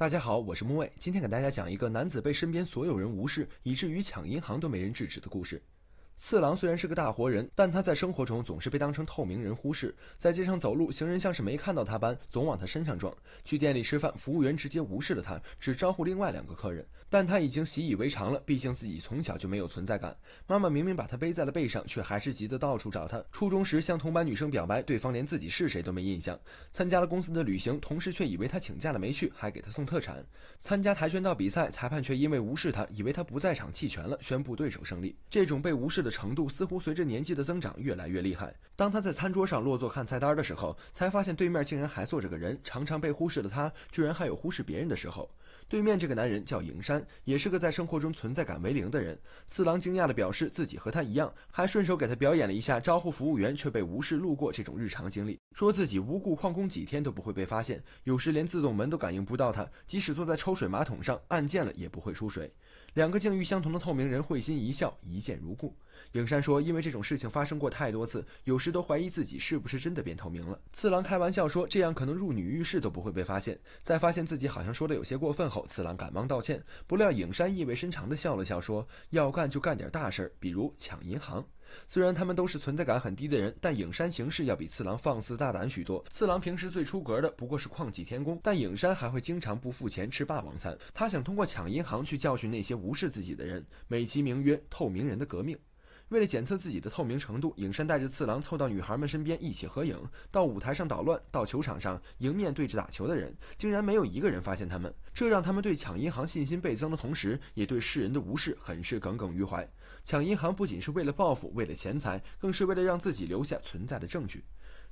大家好，我是木卫，今天给大家讲一个男子被身边所有人无视，以至于抢银行都没人制止的故事。次郎虽然是个大活人，但他在生活中总是被当成透明人忽视。在街上走路，行人像是没看到他般，总往他身上撞；去店里吃饭，服务员直接无视了他，只招呼另外两个客人。但他已经习以为常了，毕竟自己从小就没有存在感。妈妈明明把他背在了背上，却还是急得到处找他。初中时向同班女生表白，对方连自己是谁都没印象。参加了公司的旅行，同事却以为他请假了没去，还给他送特产。参加跆拳道比赛，裁判却因为无视他，以为他不在场弃权了，宣布对手胜利。这种被无视的。程度似乎随着年纪的增长越来越厉害。当他在餐桌上落座看菜单的时候，才发现对面竟然还坐着个人。常常被忽视的他，居然还有忽视别人的时候。对面这个男人叫营山，也是个在生活中存在感为零的人。次郎惊讶地表示自己和他一样，还顺手给他表演了一下招呼服务员却被无视路过这种日常经历。说自己无故旷工几天都不会被发现，有时连自动门都感应不到他，即使坐在抽水马桶上按键了也不会出水。两个境遇相同的透明人会心一笑，一见如故。影山说：“因为这种事情发生过太多次，有时都怀疑自己是不是真的变透明了。”次郎开玩笑说：“这样可能入女浴室都不会被发现。”在发现自己好像说的有些过分后，次郎赶忙道歉。不料影山意味深长地笑了笑，说：“要干就干点大事儿，比如抢银行。”虽然他们都是存在感很低的人，但影山行事要比次郎放肆大胆许多。次郎平时最出格的不过是旷几天工，但影山还会经常不付钱吃霸王餐。他想通过抢银行去教训那些无视自己的人，美其名曰“透明人的革命”。为了检测自己的透明程度，影山带着次郎凑到女孩们身边一起合影，到舞台上捣乱，到球场上迎面对着打球的人，竟然没有一个人发现他们，这让他们对抢银行信心倍增的同时，也对世人的无视很是耿耿于怀。抢银行不仅是为了报复，为了钱财，更是为了让自己留下存在的证据。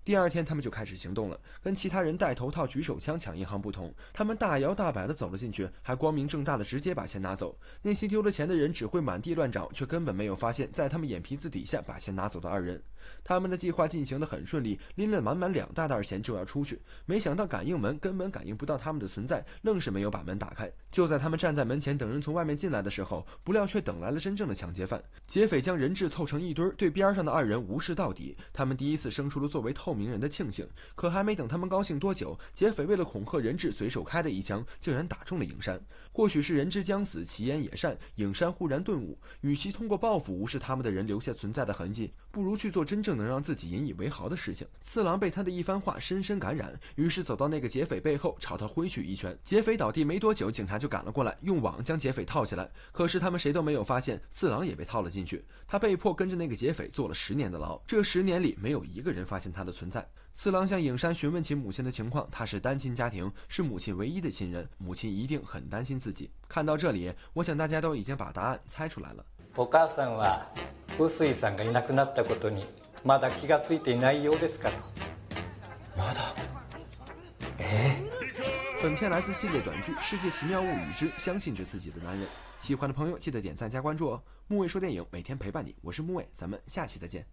第二天，他们就开始行动了。跟其他人戴头套、举手枪抢银行不同，他们大摇大摆地走了进去，还光明正大的直接把钱拿走。那些丢了钱的人只会满地乱找，却根本没有发现，在他们眼皮子底下把钱拿走的二人。他们的计划进行的很顺利，拎了满满两大袋钱就要出去，没想到感应门根本感应不到他们的存在，愣是没有把门打开。就在他们站在门前等人从外面进来的时候，不料却等来了真正的抢劫犯。劫匪将人质凑成一堆，对边上的二人无视到底。他们第一次生出了作为头。透明人的庆幸，可还没等他们高兴多久，劫匪为了恐吓人质，随手开的一枪，竟然打中了影山。或许是人之将死，其言也善，影山忽然顿悟，与其通过报复无视他们的人留下存在的痕迹，不如去做真正能让自己引以为豪的事情。次郎被他的一番话深深感染，于是走到那个劫匪背后，朝他挥去一拳，劫匪倒地没多久，警察就赶了过来，用网将劫匪套起来。可是他们谁都没有发现，次郎也被套了进去，他被迫跟着那个劫匪坐了十年的牢。这十年里，没有一个人发现他的。存在。次郎向影山询问起母亲的情况，他是单亲家庭，是母亲唯一的亲人，母亲一定很担心自己。看到这里，我想大家都已经把答案猜出来了。我妈妈是，我妻子已经不在了，我还没有妈的！哎。本片来自系列短剧《世界奇妙物语》，之相信着自己的男人。喜欢的朋友记得点赞加关注哦。木卫说电影每天陪伴你，我是木卫，咱们下期再见。